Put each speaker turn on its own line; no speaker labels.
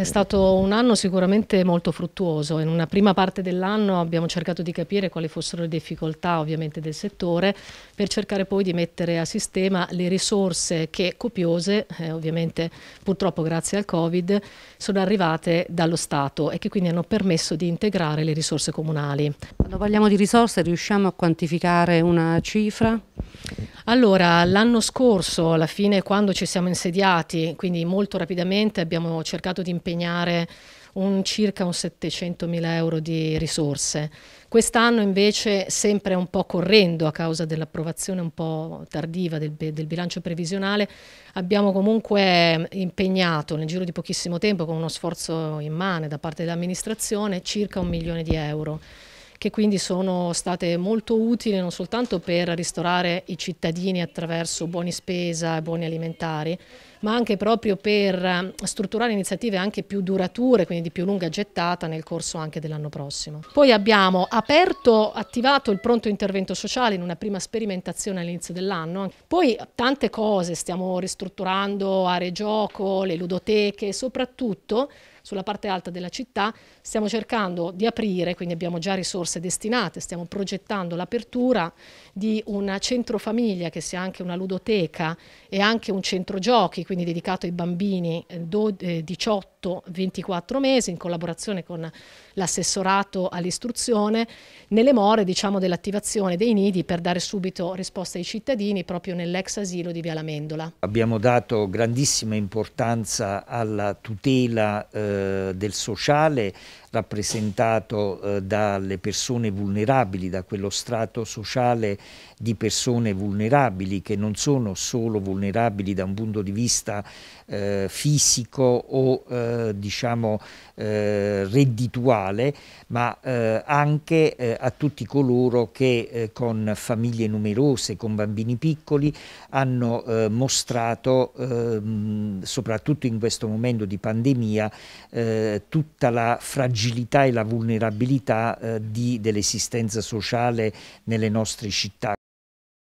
È stato un anno sicuramente molto fruttuoso. In una prima parte dell'anno abbiamo cercato di capire quali fossero le difficoltà ovviamente del settore per cercare poi di mettere a sistema le risorse che copiose, eh, ovviamente purtroppo grazie al Covid, sono arrivate dallo Stato e che quindi hanno permesso di integrare le risorse comunali. Quando parliamo di risorse riusciamo a quantificare una cifra? Allora, l'anno scorso, alla fine, quando ci siamo insediati, quindi molto rapidamente, abbiamo cercato di impegnare un, circa un 700 mila euro di risorse. Quest'anno invece, sempre un po' correndo a causa dell'approvazione un po' tardiva del, del, bilancio previsionale, abbiamo comunque ehm, impegnato nel giro di pochissimo tempo, con uno sforzo immane da parte dell'amministrazione, circa un milione di euro che quindi sono state molto utili non soltanto per ristorare i cittadini attraverso buoni spesa e buoni alimentari, ma anche proprio per eh, strutturare iniziative anche più durature, quindi di più lunga gettata nel corso anche dell'anno prossimo. Poi abbiamo aperto, attivato il pronto intervento sociale in una prima sperimentazione all'inizio dell'anno, poi tante cose, stiamo ristrutturando aree gioco, le ludoteche, soprattutto sulla parte alta della città, stiamo cercando di aprire, quindi abbiamo già risorse destinate, stiamo progettando l'apertura di un centro famiglia che sia anche una ludoteca e anche un centro giochi, quindi dedicato ai bambini 18-24 eh, eh, mesi in collaborazione con l'assessorato all'istruzione, nelle more diciamo, dell'attivazione dei nidi per dare subito risposta ai cittadini proprio nell'ex asilo di Via Lamendola.
Abbiamo dato grandissima importanza alla tutela eh, del sociale rappresentato eh, dalle persone vulnerabili, da quello strato sociale di persone vulnerabili che non sono solo vulnerabili da un punto di vista vista eh, fisico o eh, diciamo eh, reddituale, ma eh, anche eh, a tutti coloro che eh, con famiglie numerose, con bambini piccoli, hanno mostrato, ehm, soprattutto in questo momento di pandemia, tutta la fragilità e la vulnerabilità dell'esistenza sociale nelle nostre città.